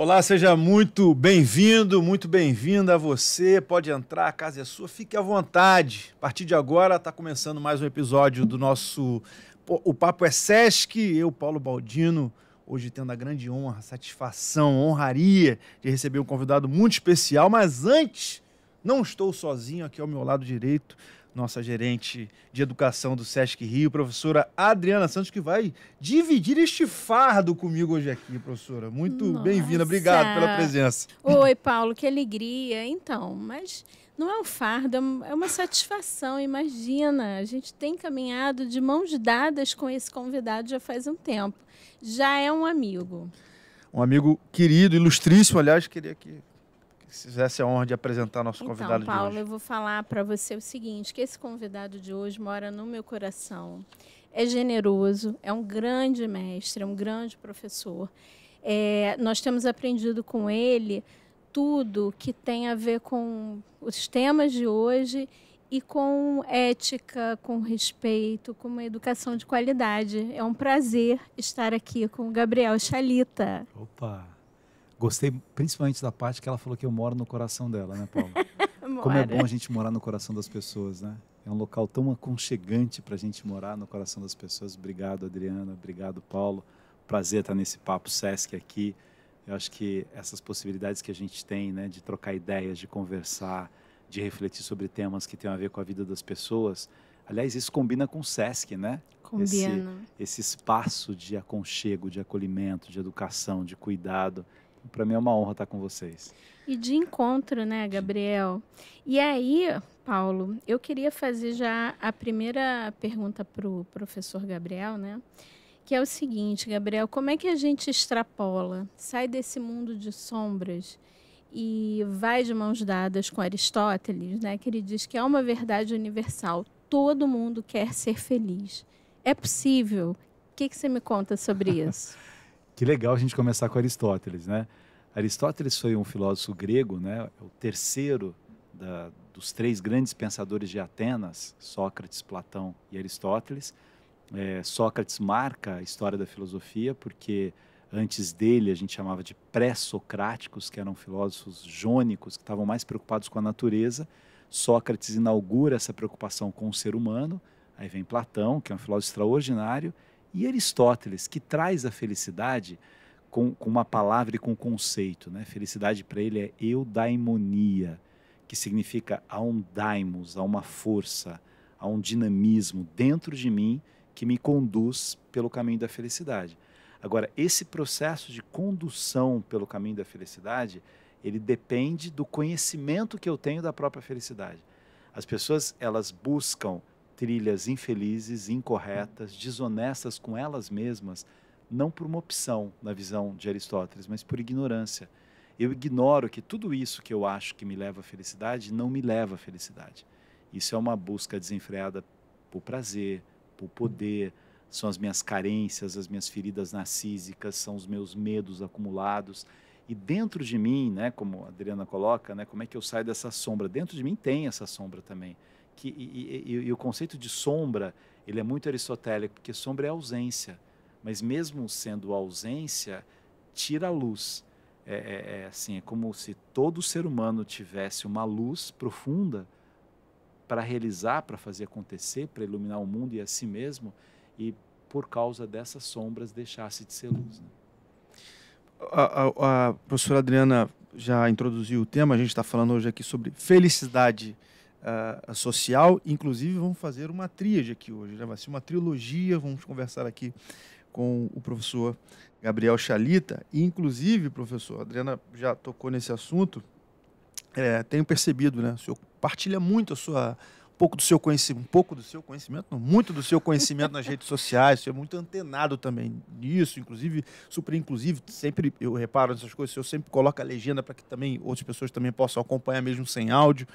Olá, seja muito bem-vindo, muito bem-vinda a você. Pode entrar, a casa é sua, fique à vontade. A partir de agora está começando mais um episódio do nosso O Papo é Sesc. Eu, Paulo Baldino, hoje tendo a grande honra, satisfação, honraria de receber um convidado muito especial. Mas antes, não estou sozinho aqui ao meu lado direito nossa gerente de educação do SESC Rio, professora Adriana Santos, que vai dividir este fardo comigo hoje aqui, professora. Muito bem-vinda, obrigado pela presença. Oi, Paulo, que alegria. Então, mas não é um fardo, é, é uma satisfação, imagina. A gente tem caminhado de mãos dadas com esse convidado já faz um tempo. Já é um amigo um amigo querido, ilustríssimo, aliás, queria que se fizesse a honra de apresentar nosso então, convidado Paulo, de hoje. Paulo, eu vou falar para você o seguinte, que esse convidado de hoje mora no meu coração. É generoso, é um grande mestre, é um grande professor. É, nós temos aprendido com ele tudo que tem a ver com os temas de hoje e com ética, com respeito, com uma educação de qualidade. É um prazer estar aqui com o Gabriel Chalita. Opa! Gostei principalmente da parte que ela falou que eu moro no coração dela, né, Paula? Como é bom a gente morar no coração das pessoas, né? É um local tão aconchegante para a gente morar no coração das pessoas. Obrigado, Adriana. Obrigado, Paulo. Prazer estar nesse papo Sesc aqui. Eu acho que essas possibilidades que a gente tem, né, de trocar ideias, de conversar, de refletir sobre temas que têm a ver com a vida das pessoas. Aliás, isso combina com o Sesc, né? Combina. Esse, esse espaço de aconchego, de acolhimento, de educação, de cuidado, para mim é uma honra estar com vocês. E de encontro, né, Gabriel? E aí, Paulo, eu queria fazer já a primeira pergunta para o professor Gabriel, né? Que é o seguinte, Gabriel, como é que a gente extrapola, sai desse mundo de sombras e vai de mãos dadas com Aristóteles, né? Que ele diz que é uma verdade universal, todo mundo quer ser feliz. É possível? O que, que você me conta sobre isso? Que legal a gente começar com Aristóteles, né? Aristóteles foi um filósofo grego, né? O terceiro da, dos três grandes pensadores de Atenas, Sócrates, Platão e Aristóteles. É, Sócrates marca a história da filosofia porque antes dele a gente chamava de pré-socráticos, que eram filósofos jônicos que estavam mais preocupados com a natureza. Sócrates inaugura essa preocupação com o ser humano. Aí vem Platão, que é um filósofo extraordinário, e Aristóteles, que traz a felicidade com, com uma palavra e com um conceito. Né? Felicidade para ele é eudaimonia, que significa há um daimos, há uma força, há um dinamismo dentro de mim que me conduz pelo caminho da felicidade. Agora, esse processo de condução pelo caminho da felicidade, ele depende do conhecimento que eu tenho da própria felicidade. As pessoas, elas buscam trilhas infelizes, incorretas, desonestas com elas mesmas, não por uma opção, na visão de Aristóteles, mas por ignorância. Eu ignoro que tudo isso que eu acho que me leva à felicidade não me leva à felicidade. Isso é uma busca desenfreada por prazer, por poder, são as minhas carências, as minhas feridas narcísicas, são os meus medos acumulados. E dentro de mim, né, como a Adriana coloca, né, como é que eu saio dessa sombra? Dentro de mim tem essa sombra também que e, e, e, o conceito de sombra ele é muito aristotélico porque sombra é ausência mas mesmo sendo ausência tira a luz é, é, é assim é como se todo ser humano tivesse uma luz profunda para realizar para fazer acontecer para iluminar o mundo e a si mesmo e por causa dessas sombras deixasse de ser luz né? a, a, a professora Adriana já introduziu o tema, a gente está falando hoje aqui sobre felicidade uh, social. Inclusive, vamos fazer uma tríade aqui hoje, né? vai ser uma trilogia. Vamos conversar aqui com o professor Gabriel Chalita. E, inclusive, professor, a Adriana já tocou nesse assunto. É, tenho percebido, né? O senhor partilha muito a sua, um pouco do seu conhecimento, um pouco do seu conhecimento, não, muito do seu conhecimento nas redes sociais, você é muito antenado também nisso, inclusive, super inclusive, sempre eu reparo nessas coisas, eu sempre coloco a legenda para que também outras pessoas também possam acompanhar mesmo sem áudio.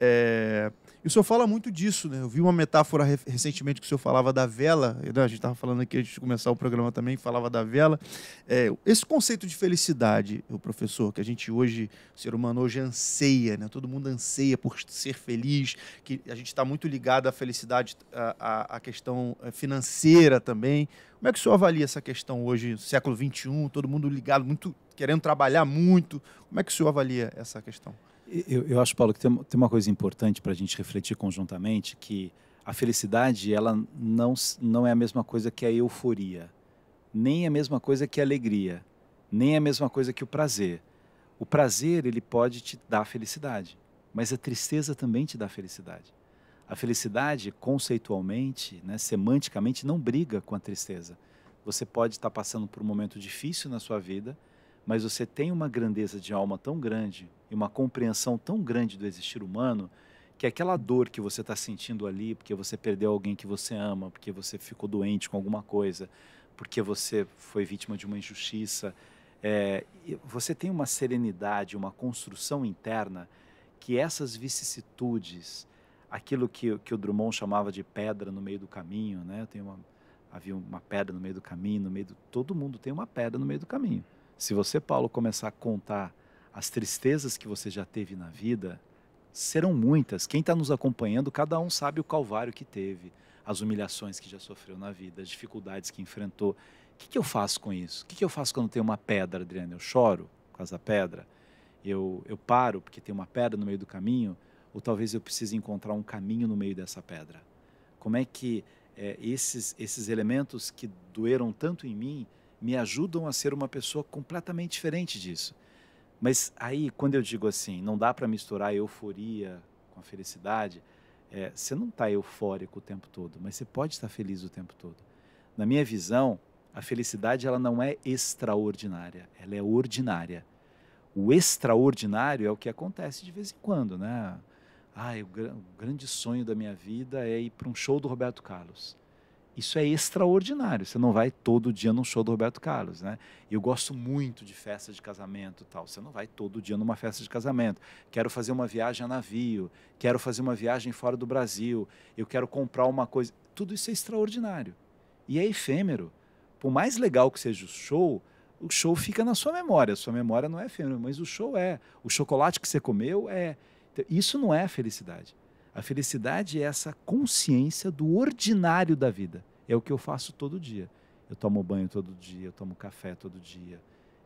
É... E o senhor fala muito disso, né? Eu vi uma metáfora recentemente que o senhor falava da vela, né? a gente estava falando aqui antes de começar o programa também, falava da vela. É, esse conceito de felicidade, o professor, que a gente hoje, o ser humano hoje anseia, né? Todo mundo anseia por ser feliz, que a gente está muito ligado à felicidade, à, à questão é, financeira também. Como é que o senhor avalia essa questão hoje, século XXI, todo mundo ligado, muito querendo trabalhar muito? Como é que o senhor avalia essa questão? Eu, eu acho, Paulo, que tem, tem uma coisa importante para a gente refletir conjuntamente, que a felicidade ela não, não é a mesma coisa que a euforia, nem é a mesma coisa que a alegria, nem é a mesma coisa que o prazer. O prazer ele pode te dar felicidade, mas a tristeza também te dá felicidade. A felicidade, conceitualmente, né, semanticamente, não briga com a tristeza. Você pode estar passando por um momento difícil na sua vida, mas você tem uma grandeza de alma tão grande e uma compreensão tão grande do existir humano que aquela dor que você está sentindo ali, porque você perdeu alguém que você ama, porque você ficou doente com alguma coisa, porque você foi vítima de uma injustiça, é, você tem uma serenidade, uma construção interna que essas vicissitudes, aquilo que, que o Drummond chamava de pedra no meio do caminho, né? Tem uma, havia uma pedra no meio do caminho, no meio do, todo mundo tem uma pedra no meio do caminho. Se você, Paulo, começar a contar as tristezas que você já teve na vida, serão muitas. Quem está nos acompanhando, cada um sabe o calvário que teve, as humilhações que já sofreu na vida, as dificuldades que enfrentou. O que, que eu faço com isso? O que, que eu faço quando tem uma pedra, Adriana? Eu choro por causa da pedra? Eu, eu paro porque tem uma pedra no meio do caminho? Ou talvez eu precise encontrar um caminho no meio dessa pedra? Como é que é, esses, esses elementos que doeram tanto em mim me ajudam a ser uma pessoa completamente diferente disso. Mas aí, quando eu digo assim, não dá para misturar a euforia com a felicidade, é, você não está eufórico o tempo todo, mas você pode estar feliz o tempo todo. Na minha visão, a felicidade ela não é extraordinária, ela é ordinária. O extraordinário é o que acontece de vez em quando, né? Ah, o, gr o grande sonho da minha vida é ir para um show do Roberto Carlos. Isso é extraordinário. Você não vai todo dia num show do Roberto Carlos, né? Eu gosto muito de festas de casamento, tal. Você não vai todo dia numa festa de casamento. Quero fazer uma viagem a navio, quero fazer uma viagem fora do Brasil, eu quero comprar uma coisa. Tudo isso é extraordinário. E é efêmero. Por mais legal que seja o show, o show fica na sua memória. A sua memória não é efêmero, mas o show é. O chocolate que você comeu é. Então, isso não é felicidade. A felicidade é essa consciência do ordinário da vida. É o que eu faço todo dia. Eu tomo banho todo dia, eu tomo café todo dia,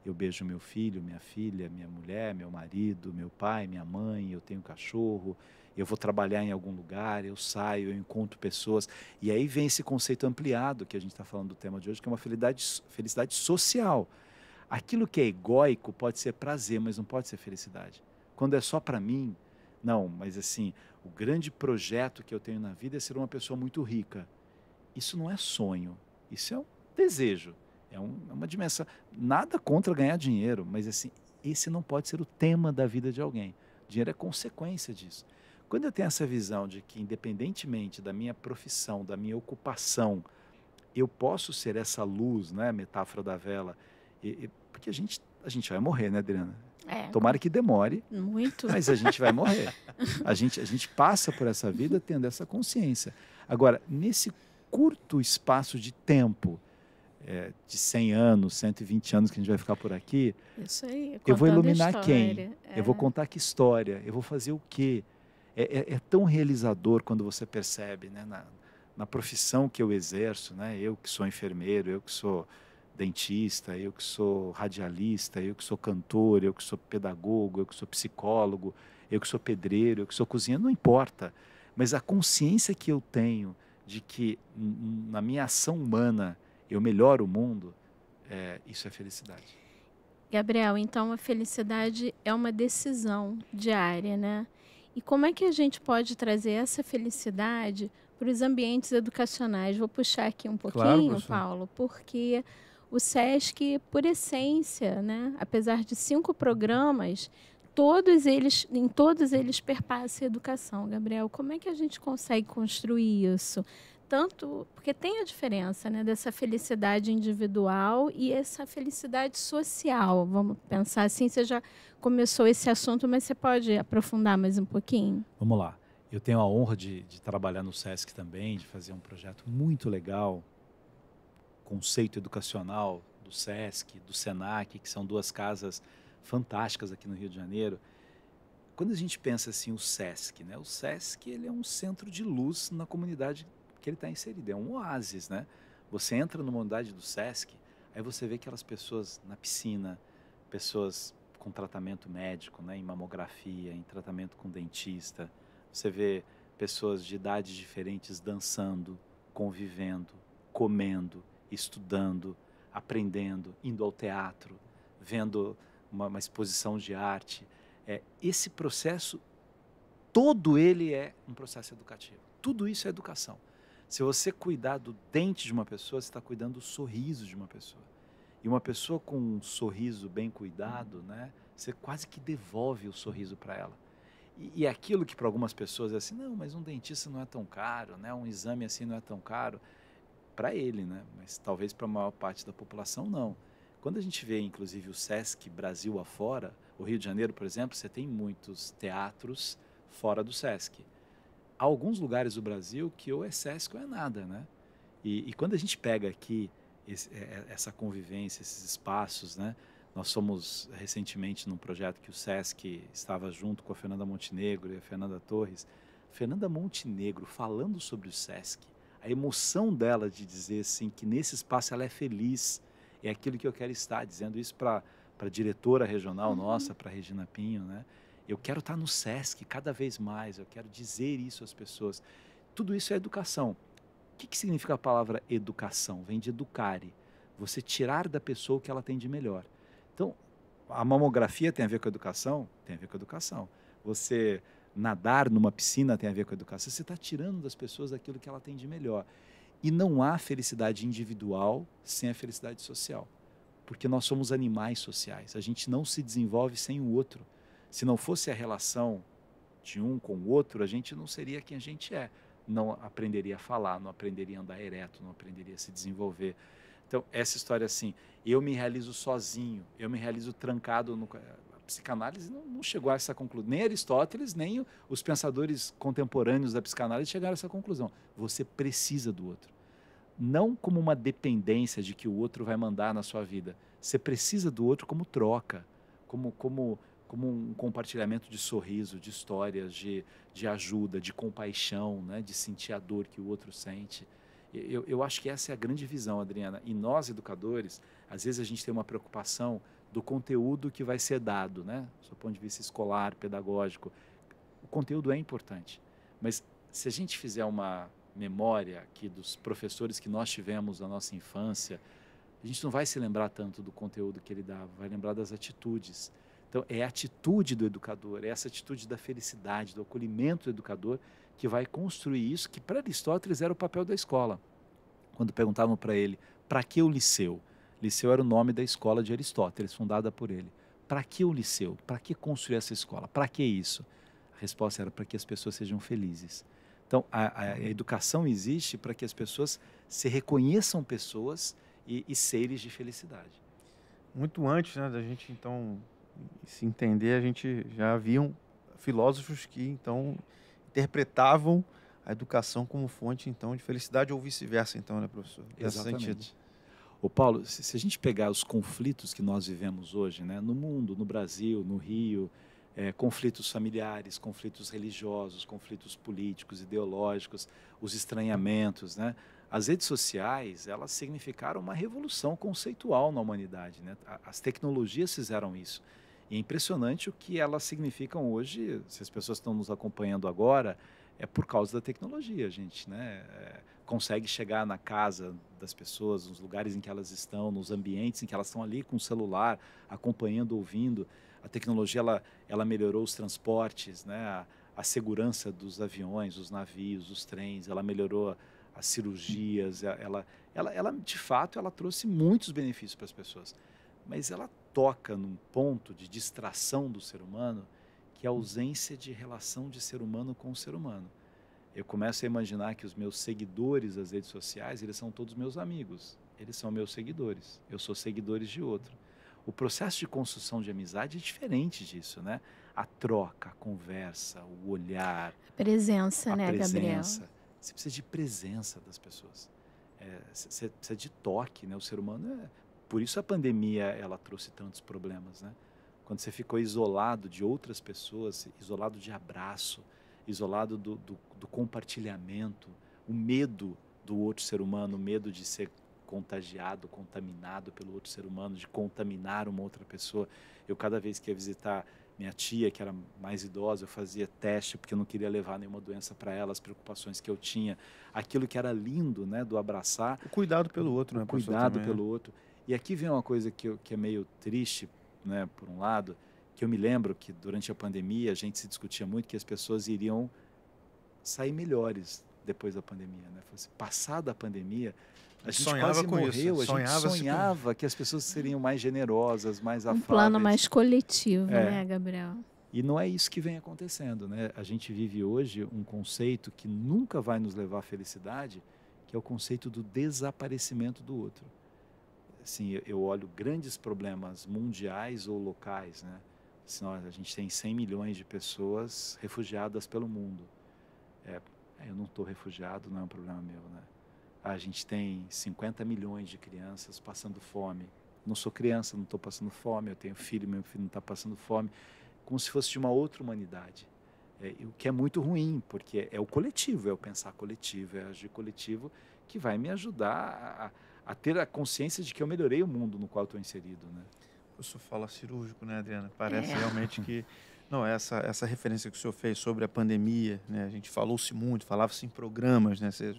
eu beijo meu filho, minha filha, minha mulher, meu marido, meu pai, minha mãe, eu tenho cachorro, eu vou trabalhar em algum lugar, eu saio, eu encontro pessoas. E aí vem esse conceito ampliado que a gente está falando do tema de hoje, que é uma felicidade, felicidade social. Aquilo que é egóico pode ser prazer, mas não pode ser felicidade. Quando é só para mim, não, mas assim, o grande projeto que eu tenho na vida é ser uma pessoa muito rica. Isso não é sonho, isso é um desejo. É, um, é uma dimensão. Nada contra ganhar dinheiro, mas assim, esse não pode ser o tema da vida de alguém. Dinheiro é consequência disso. Quando eu tenho essa visão de que, independentemente da minha profissão, da minha ocupação, eu posso ser essa luz, né, metáfora da vela, e, e, porque a gente, a gente vai morrer, né, Adriana? É. Tomara que demore. Muito. Mas a gente vai morrer. a, gente, a gente passa por essa vida tendo essa consciência. Agora, nesse curto espaço de tempo, é, de 100 anos, 120 anos que a gente vai ficar por aqui. Isso aí. Eu vou iluminar história, quem? É. Eu vou contar que história? Eu vou fazer o quê? É, é, é tão realizador quando você percebe, né? Na, na profissão que eu exerço, né? Eu que sou enfermeiro, eu que sou dentista, eu que sou radialista, eu que sou cantor, eu que sou pedagogo, eu que sou psicólogo, eu que sou pedreiro, eu que sou cozinheiro, não importa. Mas a consciência que eu tenho de que na minha ação humana eu melhoro o mundo, é, isso é felicidade. Gabriel, então a felicidade é uma decisão diária, né? E como é que a gente pode trazer essa felicidade para os ambientes educacionais? Vou puxar aqui um pouquinho, claro, Paulo, porque o SESC, por essência, né, apesar de cinco programas, todos eles, em todos eles perpassa a educação. Gabriel, como é que a gente consegue construir isso? Tanto, porque tem a diferença né, dessa felicidade individual e essa felicidade social. Vamos pensar assim, você já começou esse assunto, mas você pode aprofundar mais um pouquinho? Vamos lá. Eu tenho a honra de, de trabalhar no SESC também, de fazer um projeto muito legal conceito educacional do SESC, do SENAC, que são duas casas fantásticas aqui no Rio de Janeiro. Quando a gente pensa assim, o SESC, né? O SESC, ele é um centro de luz na comunidade que ele está inserido, é um oásis, né? Você entra numa unidade do SESC, aí você vê aquelas pessoas na piscina, pessoas com tratamento médico, né, em mamografia, em tratamento com dentista. Você vê pessoas de idades diferentes dançando, convivendo, comendo, estudando, aprendendo, indo ao teatro, vendo uma, uma exposição de arte. É, esse processo, todo ele é um processo educativo. Tudo isso é educação. Se você cuidar do dente de uma pessoa, você está cuidando do sorriso de uma pessoa. E uma pessoa com um sorriso bem cuidado, né, você quase que devolve o sorriso para ela. E, e, aquilo que para algumas pessoas é assim, não, mas um dentista não é tão caro, né, um exame assim não é tão caro para ele, né? mas talvez para a maior parte da população não. Quando a gente vê, inclusive, o SESC Brasil afora, o Rio de Janeiro, por exemplo, você tem muitos teatros fora do SESC. Há alguns lugares do Brasil que ou é SESC ou é nada, né? E, e quando a gente pega aqui esse, é, é, essa convivência, esses espaços, né? Nós somos recentemente num projeto que o SESC estava junto com a Fernanda Montenegro e a Fernanda Torres. Fernanda Montenegro falando sobre o SESC a emoção dela de dizer assim que nesse espaço ela é feliz, é aquilo que eu quero estar, dizendo isso para a diretora regional uhum. nossa, para Regina Pinho, né? Eu quero estar no SESC cada vez mais, eu quero dizer isso às pessoas. Tudo isso é educação. O que, que significa a palavra educação? Vem de educare, você tirar da pessoa o que ela tem de melhor. Então, a mamografia tem a ver com a educação? Tem a ver com a educação. Você nadar numa piscina tem a ver com a educação. Você está tirando das pessoas aquilo que ela tem de melhor. E não há felicidade individual sem a felicidade social. Porque nós somos animais sociais. A gente não se desenvolve sem o outro. Se não fosse a relação de um com o outro, a gente não seria quem a gente é. Não aprenderia a falar, não aprenderia a andar ereto, não aprenderia a se desenvolver. Então, essa história assim, eu me realizo sozinho, eu me realizo trancado no psicanálise não, não chegou a essa conclusão. Nem Aristóteles, nem os pensadores contemporâneos da psicanálise chegaram a essa conclusão. Você precisa do outro. Não como uma dependência de que o outro vai mandar na sua vida. Você precisa do outro como troca, como, como como um compartilhamento de sorriso, de histórias, de, de ajuda, de compaixão, né? de sentir a dor que o outro sente. Eu, eu acho que essa é a grande visão, Adriana. E nós, educadores, às vezes a gente tem uma preocupação do conteúdo que vai ser dado, né? Do ponto de vista escolar, pedagógico, o conteúdo é importante. Mas se a gente fizer uma memória aqui dos professores que nós tivemos na nossa infância, a gente não vai se lembrar tanto do conteúdo que ele dava, vai lembrar das atitudes. Então, é a atitude do educador, é essa atitude da felicidade, do acolhimento do educador que vai construir isso, que para Aristóteles era o papel da escola. Quando perguntavam para ele, para que o liceu? Liceu era o nome da escola de Aristóteles, fundada por ele. Para que o liceu? Para que construir essa escola? Para que isso? A resposta era para que as pessoas sejam felizes. Então, a, a, a educação existe para que as pessoas se reconheçam pessoas e, e seres de felicidade. Muito antes né, da gente, então, se entender, a gente já haviam filósofos que, então, interpretavam a educação como fonte, então, de felicidade ou vice-versa, então, né, professor? Exatamente. O Paulo, se a gente pegar os conflitos que nós vivemos hoje, né, no mundo, no Brasil, no Rio, é, conflitos familiares, conflitos religiosos, conflitos políticos, ideológicos, os estranhamentos, né? As redes sociais, elas significaram uma revolução conceitual na humanidade, né? As tecnologias fizeram isso. E é impressionante o que elas significam hoje, se as pessoas estão nos acompanhando agora, é por causa da tecnologia, gente, né? É, consegue chegar na casa das pessoas, nos lugares em que elas estão, nos ambientes em que elas estão ali com o celular, acompanhando, ouvindo. A tecnologia ela, ela melhorou os transportes, né? a, a segurança dos aviões, os navios, os trens, ela melhorou as cirurgias, ela, ela, ela de fato ela trouxe muitos benefícios para as pessoas, mas ela toca num ponto de distração do ser humano que é a ausência de relação de ser humano com o ser humano eu começo a imaginar que os meus seguidores das redes sociais, eles são todos meus amigos, eles são meus seguidores, eu sou seguidores de outro. O processo de construção de amizade é diferente disso, né? A troca, a conversa, o olhar. A presença, a né, presença. Gabriel? Você precisa de presença das pessoas. É, você precisa de toque, né? O ser humano é... Por isso a pandemia, ela trouxe tantos problemas, né? Quando você ficou isolado de outras pessoas, isolado de abraço, isolado do, do, do compartilhamento, o medo do outro ser humano, o medo de ser contagiado, contaminado pelo outro ser humano, de contaminar uma outra pessoa. Eu, cada vez que ia visitar minha tia, que era mais idosa, eu fazia teste porque eu não queria levar nenhuma doença para ela, as preocupações que eu tinha, aquilo que era lindo, né, do abraçar. O cuidado pelo outro, né? Cuidado também, pelo né? outro. E aqui vem uma coisa que, que é meio triste, né, por um lado, que eu me lembro que durante a pandemia a gente se discutia muito que as pessoas iriam sair melhores depois da pandemia, né? Fosse passada a pandemia, a gente sonhava quase morreu, isso. a gente sonhava, sonhava que as pessoas seriam mais generosas, mais um afáveis. Um plano mais coletivo, é. né, Gabriel? E não é isso que vem acontecendo, né? A gente vive hoje um conceito que nunca vai nos levar à felicidade, que é o conceito do desaparecimento do outro. Assim, eu olho grandes problemas mundiais ou locais, né? se nós, a gente tem 100 milhões de pessoas refugiadas pelo mundo. É, eu não estou refugiado, não é um problema meu, né? A gente tem 50 milhões de crianças passando fome. Não sou criança, não estou passando fome, eu tenho filho, meu filho não está passando fome. Como se fosse de uma outra humanidade. É, o que é muito ruim, porque é, o coletivo, é o pensar coletivo, é agir coletivo que vai me ajudar a, a ter a consciência de que eu melhorei o mundo no qual estou inserido, né? eu fala cirúrgico, né, Adriana? É. Parece é. realmente que. Não, essa, essa referência que o senhor fez sobre a pandemia, né? A gente falou-se muito, falava-se em programas, né? Você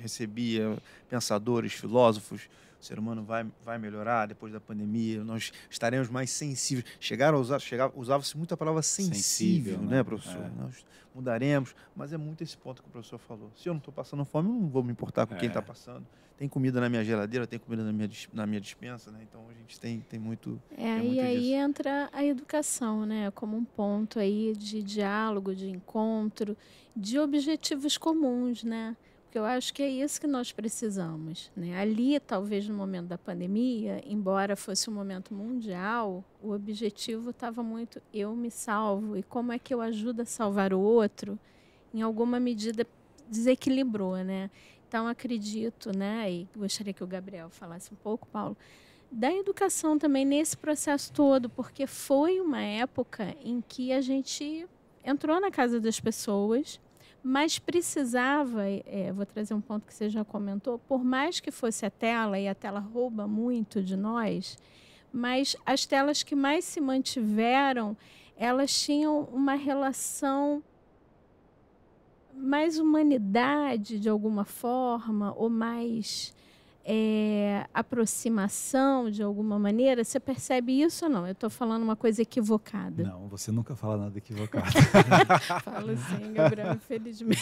recebia pensadores, filósofos, ser humano vai, vai melhorar depois da pandemia, nós estaremos mais sensíveis. Chegaram a usar, chegava, usava-se muito a palavra sensível, sensível né, né, professor? É. Nós mudaremos, mas é muito esse ponto que o professor falou. Se eu não estou passando fome, eu não vou me importar com é. quem está passando. Tem comida na minha geladeira, tem comida na minha, na minha dispensa, né? Então a gente tem, tem muito. É, tem muito e aí disso. entra a educação, né? Como um ponto aí de diálogo, de encontro, de objetivos comuns, né? Porque eu acho que é isso que nós precisamos. Né? Ali, talvez no momento da pandemia, embora fosse um momento mundial, o objetivo estava muito eu me salvo e como é que eu ajudo a salvar o outro. Em alguma medida desequilibrou, né? Então acredito, né? E gostaria que o Gabriel falasse um pouco, Paulo, da educação também nesse processo todo, porque foi uma época em que a gente entrou na casa das pessoas mas precisava, é, vou trazer um ponto que você já comentou, por mais que fosse a tela, e a tela rouba muito de nós, mas as telas que mais se mantiveram, elas tinham uma relação mais humanidade de alguma forma, ou mais é, aproximação de alguma maneira? Você percebe isso ou não? Eu estou falando uma coisa equivocada. Não, você nunca fala nada equivocado. Falo sim, Gabriel, infelizmente.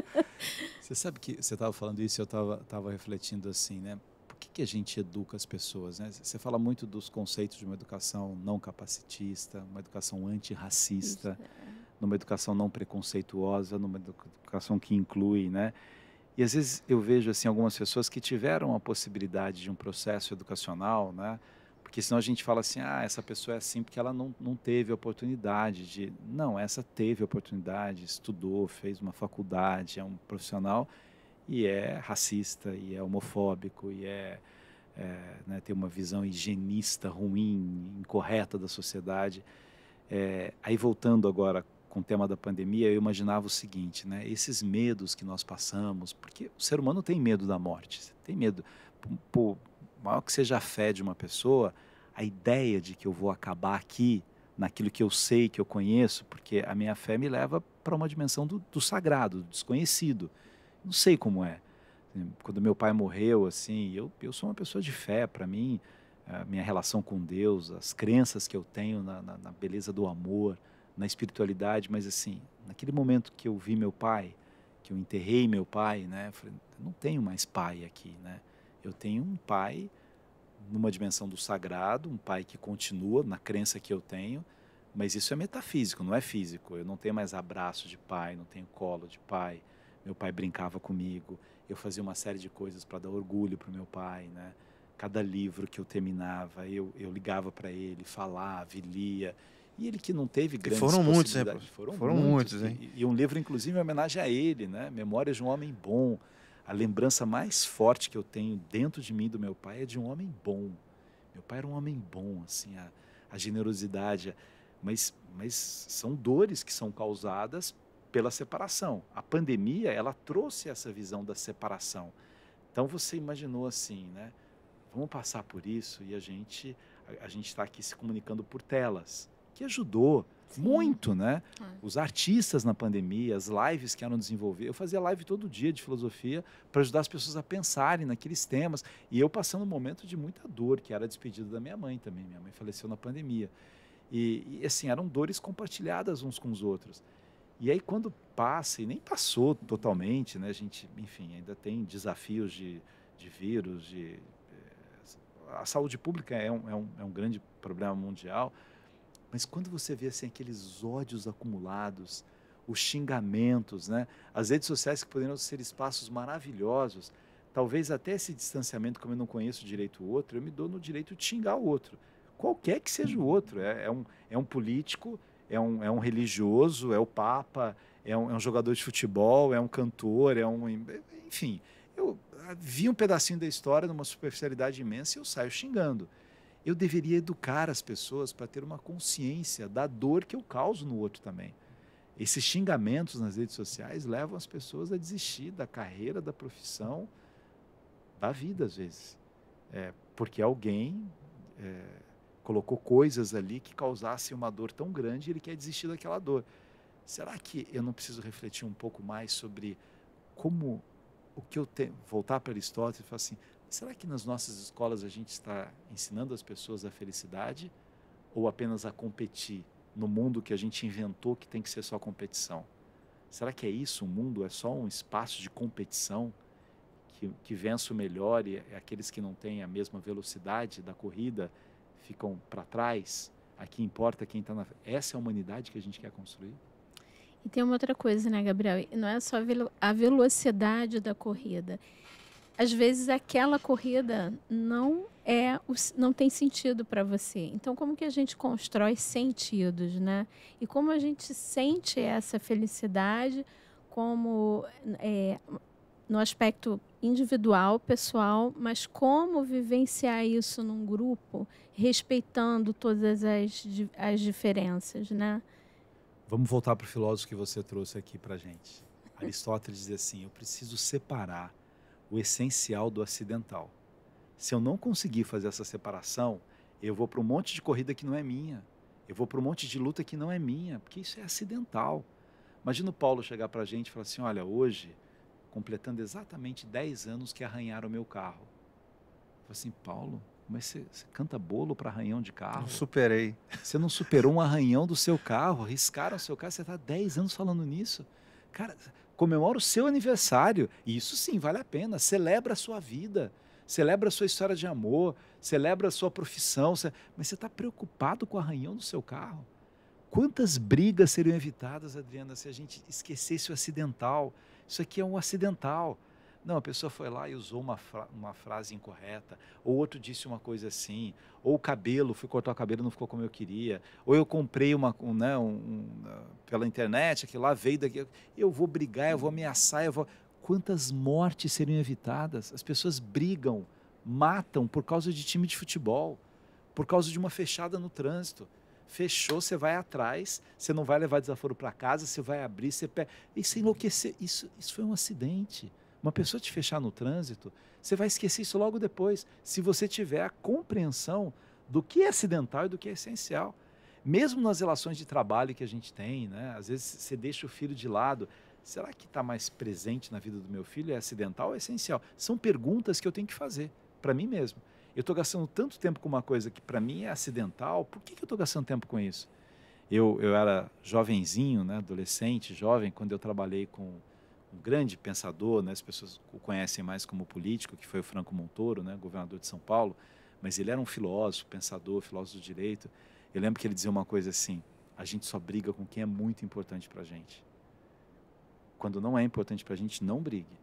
você sabe que você estava falando isso e eu estava refletindo assim, né? Por que, que a gente educa as pessoas? Né? Você fala muito dos conceitos de uma educação não capacitista, uma educação antirracista, isso, é. numa educação não preconceituosa, numa educação que inclui, né? E às vezes eu vejo assim algumas pessoas que tiveram a possibilidade de um processo educacional, né? Porque senão a gente fala assim, ah, essa pessoa é assim porque ela não, não teve oportunidade de... Não, essa teve oportunidade, estudou, fez uma faculdade, é um profissional e é racista, e é homofóbico, e é, é né, tem uma visão higienista ruim, incorreta da sociedade. É, aí voltando agora com o tema da pandemia, eu imaginava o seguinte, né? Esses medos que nós passamos, porque o ser humano tem medo da morte, tem medo. Por maior que seja a fé de uma pessoa, a ideia de que eu vou acabar aqui, naquilo que eu sei, que eu conheço, porque a minha fé me leva para uma dimensão do, do sagrado, do desconhecido. Não sei como é. Quando meu pai morreu, assim, eu, eu sou uma pessoa de fé, para mim, a minha relação com Deus, as crenças que eu tenho na, na, na beleza do amor, na espiritualidade, mas assim, naquele momento que eu vi meu pai, que eu enterrei meu pai, né? Eu falei, não tenho mais pai aqui, né? Eu tenho um pai numa dimensão do sagrado, um pai que continua na crença que eu tenho, mas isso é metafísico, não é físico. Eu não tenho mais abraço de pai, não tenho colo de pai. Meu pai brincava comigo, eu fazia uma série de coisas para dar orgulho para o meu pai, né? Cada livro que eu terminava, eu, eu ligava para ele, falava, lia e ele que não teve grandes foram muitos, né? Foram, foram muitos, muitos hein? E, e, um livro, inclusive, em homenagem a ele, né? Memórias de um Homem Bom. A lembrança mais forte que eu tenho dentro de mim do meu pai é de um homem bom. Meu pai era um homem bom, assim, a, a generosidade. Mas, mas são dores que são causadas pela separação. A pandemia, ela trouxe essa visão da separação. Então você imaginou assim, né? Vamos passar por isso e a gente a, a gente está aqui se comunicando por telas que ajudou Sim. muito, né? É. Os artistas na pandemia, as lives que eram desenvolvidas. Eu fazia live todo dia de filosofia para ajudar as pessoas a pensarem naqueles temas. E eu passando um momento de muita dor, que era a despedida da minha mãe também. Minha mãe faleceu na pandemia. E, e assim, eram dores compartilhadas uns com os outros. E aí, quando passa, e nem passou totalmente, né? A gente, enfim, ainda tem desafios de, de vírus, de. Eh, a saúde pública é um, é um, é um grande problema mundial, mas quando você vê assim, aqueles ódios acumulados, os xingamentos, né? as redes sociais que poderiam ser espaços maravilhosos, talvez até esse distanciamento, como eu não conheço direito o outro, eu me dou no direito de xingar o outro, qualquer que seja o outro. É, é um, é um político, é um, é um religioso, é o Papa, é um, é um jogador de futebol, é um cantor, é um. Enfim, eu ah, vi um pedacinho da história numa superficialidade imensa e eu saio xingando eu deveria educar as pessoas para ter uma consciência da dor que eu causo no outro também. Esses xingamentos nas redes sociais levam as pessoas a desistir da carreira, da profissão, da vida, às vezes. É, porque alguém é, colocou coisas ali que causassem uma dor tão grande e ele quer desistir daquela dor. Será que eu não preciso refletir um pouco mais sobre como o que eu tenho. Voltar para Aristóteles e falar assim: Será que nas nossas escolas a gente está ensinando as pessoas a felicidade ou apenas a competir no mundo que a gente inventou que tem que ser só competição? Será que é isso? O mundo é só um espaço de competição que, que vence o melhor e aqueles que não têm a mesma velocidade da corrida ficam para trás? Aqui importa quem está na. Essa é a humanidade que a gente quer construir? E tem uma outra coisa, né, Gabriel? Não é só a velocidade da corrida, às vezes aquela corrida não é não tem sentido para você. Então como que a gente constrói sentidos, né? E como a gente sente essa felicidade como é, no aspecto individual, pessoal, mas como vivenciar isso num grupo, respeitando todas as, as diferenças, né? Vamos voltar para o filósofo que você trouxe aqui para gente. Aristóteles diz assim: eu preciso separar o essencial do acidental. Se eu não conseguir fazer essa separação, eu vou para um monte de corrida que não é minha, eu vou para um monte de luta que não é minha, porque isso é acidental. Imagina o Paulo chegar para a gente e falar assim: olha, hoje, completando exatamente 10 anos que arranharam o meu carro. Eu falo assim, Paulo, mas você, você canta bolo para arranhão de carro? Não superei. Você não superou um arranhão do seu carro, arriscaram o seu carro, você está 10 anos falando nisso. Cara, comemora o seu aniversário. isso sim, vale a pena. Celebra a sua vida. Celebra a sua história de amor. Celebra a sua profissão. Mas você está preocupado com o arranhão do seu carro? Quantas brigas seriam evitadas, Adriana, se a gente esquecesse o acidental? Isso aqui é um acidental. Não, a pessoa foi lá e usou uma, fra uma frase incorreta, ou outro disse uma coisa assim, ou o cabelo, fui cortar o cabelo não ficou como eu queria, ou eu comprei uma, um, né, um, um, pela internet, aquilo lá veio daqui, eu vou brigar, eu vou ameaçar, eu vou... Quantas mortes seriam evitadas? As pessoas brigam, matam por causa de time de futebol, por causa de uma fechada no trânsito. Fechou, você vai atrás, você não vai levar desaforo para casa, você vai abrir, você pega. Isso enlouquecer, isso, isso foi um acidente uma pessoa te fechar no trânsito, você vai esquecer isso logo depois, se você tiver a compreensão do que é acidental e do que é essencial. Mesmo nas relações de trabalho que a gente tem, né? às vezes você deixa o filho de lado. Será que está mais presente na vida do meu filho? É acidental ou é essencial? São perguntas que eu tenho que fazer para mim mesmo. Eu estou gastando tanto tempo com uma coisa que para mim é acidental, por que, que eu estou gastando tempo com isso? Eu, eu era jovenzinho, né? adolescente, jovem, quando eu trabalhei com um grande pensador, né? as pessoas o conhecem mais como político, que foi o Franco Montoro, né? governador de São Paulo, mas ele era um filósofo, pensador, filósofo do direito. Eu lembro que ele dizia uma coisa assim: a gente só briga com quem é muito importante para a gente. Quando não é importante para a gente, não brigue.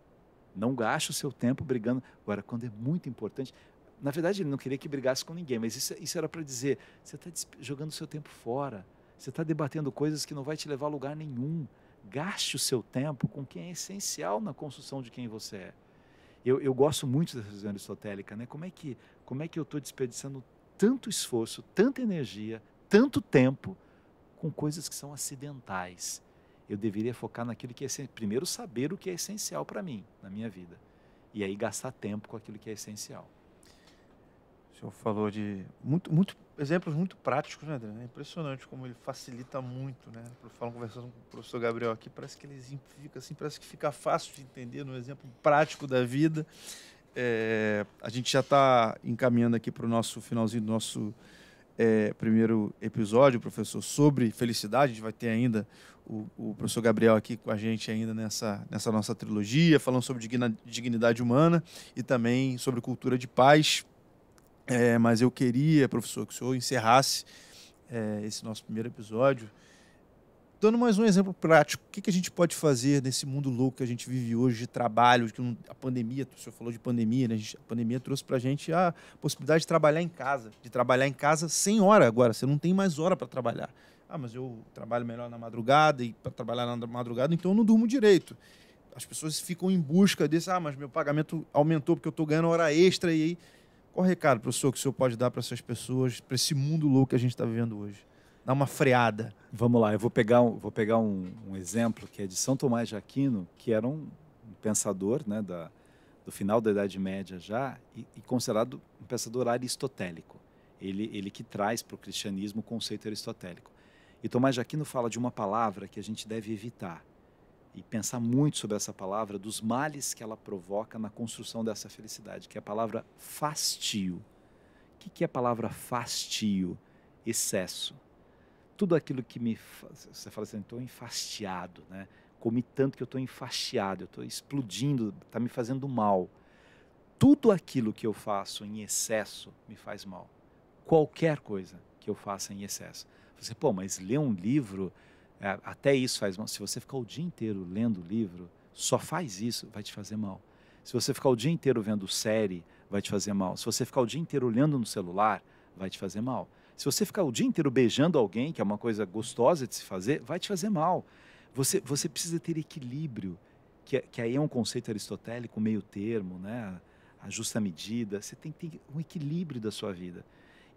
Não gaste o seu tempo brigando. Agora, quando é muito importante. Na verdade, ele não queria que brigasse com ninguém, mas isso, isso era para dizer: você está jogando o seu tempo fora, você está debatendo coisas que não vai te levar a lugar nenhum. Gaste o seu tempo com quem é essencial na construção de quem você é. Eu, eu gosto muito dessa visão aristotélica, né? Como é que, como é que eu estou desperdiçando tanto esforço, tanta energia, tanto tempo com coisas que são acidentais? Eu deveria focar naquilo que é primeiro saber o que é essencial para mim na minha vida e aí gastar tempo com aquilo que é essencial. O senhor falou de muito, muito exemplos muito práticos, né, Adriano? É impressionante como ele facilita muito, né? Eu falo conversando com o professor Gabriel aqui, parece que ele fica assim, parece que fica fácil de entender no exemplo prático da vida. É, a gente já está encaminhando aqui para o nosso finalzinho do nosso é, primeiro episódio, professor, sobre felicidade. A gente vai ter ainda o, o, professor Gabriel aqui com a gente ainda nessa, nessa nossa trilogia, falando sobre dignidade humana e também sobre cultura de paz. É, mas eu queria, professor, que o senhor encerrasse é, esse nosso primeiro episódio dando mais um exemplo prático. O que, que a gente pode fazer nesse mundo louco que a gente vive hoje de trabalho, que a pandemia, o senhor falou de pandemia, né? a pandemia trouxe para a gente a possibilidade de trabalhar em casa, de trabalhar em casa sem hora agora, você não tem mais hora para trabalhar. Ah, mas eu trabalho melhor na madrugada e para trabalhar na madrugada, então eu não durmo direito. As pessoas ficam em busca desse, ah, mas meu pagamento aumentou porque eu estou ganhando hora extra e aí qual o recado, professor, que o senhor pode dar para essas pessoas, para esse mundo louco que a gente está vivendo hoje? Dar uma freada. Vamos lá, eu vou pegar um, vou pegar um, um exemplo que é de São Tomás de Aquino, que era um pensador né, da, do final da Idade Média já e, e considerado um pensador aristotélico. Ele, ele que traz para o cristianismo o conceito aristotélico. E Tomás de Aquino fala de uma palavra que a gente deve evitar, e pensar muito sobre essa palavra, dos males que ela provoca na construção dessa felicidade, que é a palavra fastio. O que, que é a palavra fastio? Excesso. Tudo aquilo que me. Você fala assim, estou enfastiado, né? Comi tanto que eu estou enfastiado, eu estou explodindo, está me fazendo mal. Tudo aquilo que eu faço em excesso me faz mal. Qualquer coisa que eu faça em excesso. Você, pô, mas ler um livro é, até isso faz mal. Se você ficar o dia inteiro lendo livro, só faz isso, vai te fazer mal. Se você ficar o dia inteiro vendo série, vai te fazer mal. Se você ficar o dia inteiro olhando no celular, vai te fazer mal. Se você ficar o dia inteiro beijando alguém, que é uma coisa gostosa de se fazer, vai te fazer mal. Você, você precisa ter equilíbrio, que, que aí é um conceito aristotélico, meio termo, né? a justa medida. Você tem que ter um equilíbrio da sua vida.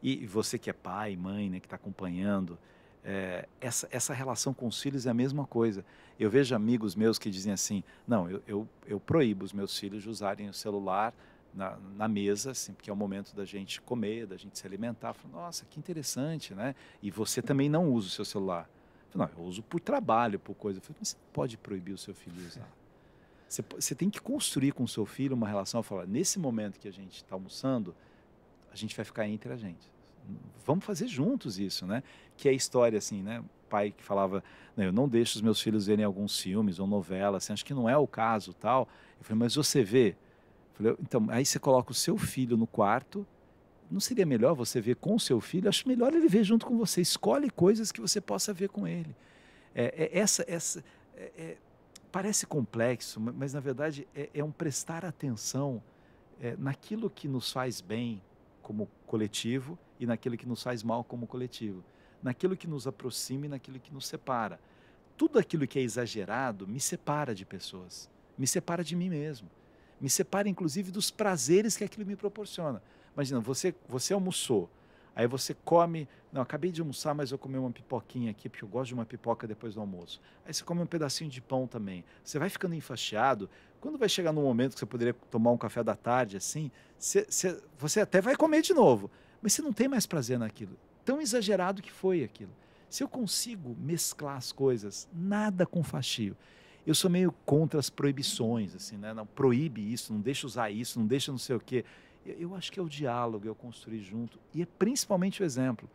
E você que é pai, mãe, né, que está acompanhando, é, essa, essa relação com os filhos é a mesma coisa. Eu vejo amigos meus que dizem assim: não, eu, eu, eu proíbo os meus filhos de usarem o celular na, na, mesa, assim, porque é o momento da gente comer, da gente se alimentar. Falo, Nossa, que interessante, né? E você também não usa o seu celular. Falo, não, eu uso por trabalho, por coisa. Falo, Mas você pode proibir o seu filho de usar. Você, você tem que construir com o seu filho uma relação. Falar, nesse momento que a gente está almoçando, a gente vai ficar entre a gente vamos fazer juntos isso, né? Que é história assim, né? Pai que falava, não, eu não deixo os meus filhos verem alguns filmes ou novelas, assim, acho que não é o caso, tal. Eu falei, mas você vê? Falei, então, aí você coloca o seu filho no quarto, não seria melhor você ver com o seu filho? Acho melhor ele ver junto com você. Escolhe coisas que você possa ver com ele. É, é essa, essa é, é parece complexo, mas na verdade é, é um prestar atenção é, naquilo que nos faz bem como coletivo e naquilo que nos faz mal como coletivo, naquilo que nos aproxima e naquilo que nos separa. Tudo aquilo que é exagerado me separa de pessoas, me separa de mim mesmo, me separa inclusive dos prazeres que aquilo me proporciona. Imagina, você, você almoçou, aí você come, não, acabei de almoçar, mas eu comi uma pipoquinha aqui, porque eu gosto de uma pipoca depois do almoço. Aí você come um pedacinho de pão também. Você vai ficando enfastiado, quando vai chegar num momento que você poderia tomar um café da tarde, assim, você, você, você até vai comer de novo, mas você não tem mais prazer naquilo. Tão exagerado que foi aquilo. Se eu consigo mesclar as coisas, nada com fastio Eu sou meio contra as proibições, assim, né? Não proíbe isso, não deixa usar isso, não deixa não sei o quê. Eu, eu acho que é o diálogo, eu é construir junto. E é principalmente o exemplo.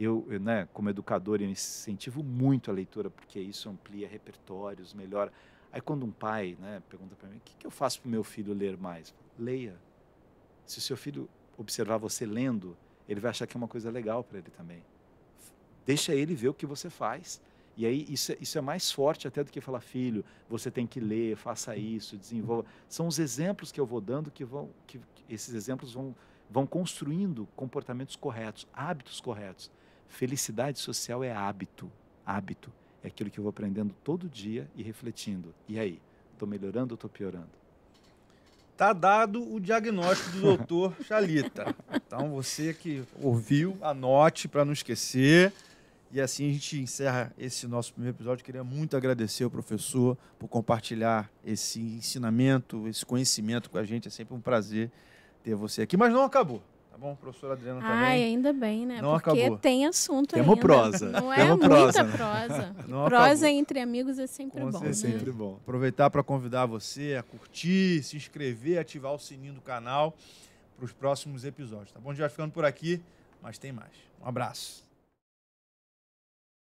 Eu, eu, né, como educador, eu incentivo muito a leitura, porque isso amplia repertórios, melhora. Aí quando um pai né, pergunta para mim, o que, que eu faço para o meu filho ler mais? Leia. Se o seu filho observar você lendo, ele vai achar que é uma coisa legal para ele também. Deixa ele ver o que você faz. E aí isso, é, isso é mais forte até do que falar, filho, você tem que ler, faça isso, desenvolva. São os exemplos que eu vou dando que vão, que, que esses exemplos vão, vão construindo comportamentos corretos, hábitos corretos. Felicidade social é hábito, hábito. É aquilo que eu vou aprendendo todo dia e refletindo. E aí, estou melhorando ou estou piorando? Tá dado o diagnóstico do doutor Chalita. Então você que ouviu, anote para não esquecer. E assim a gente encerra esse nosso primeiro episódio. Queria muito agradecer ao professor por compartilhar esse ensinamento, esse conhecimento com a gente. É sempre um prazer ter você aqui. Mas não acabou bom, professor Adriano também. Ai, ainda bem, né? Não Porque acabou. tem assunto Temo ainda. prosa. Não é muita prosa. Né? prosa. Não prosa acabou. entre amigos é sempre Com bom. É sempre bom. Aproveitar para convidar você a curtir, se inscrever, ativar o sininho do canal para os próximos episódios, tá bom? A gente vai ficando por aqui, mas tem mais. Um abraço.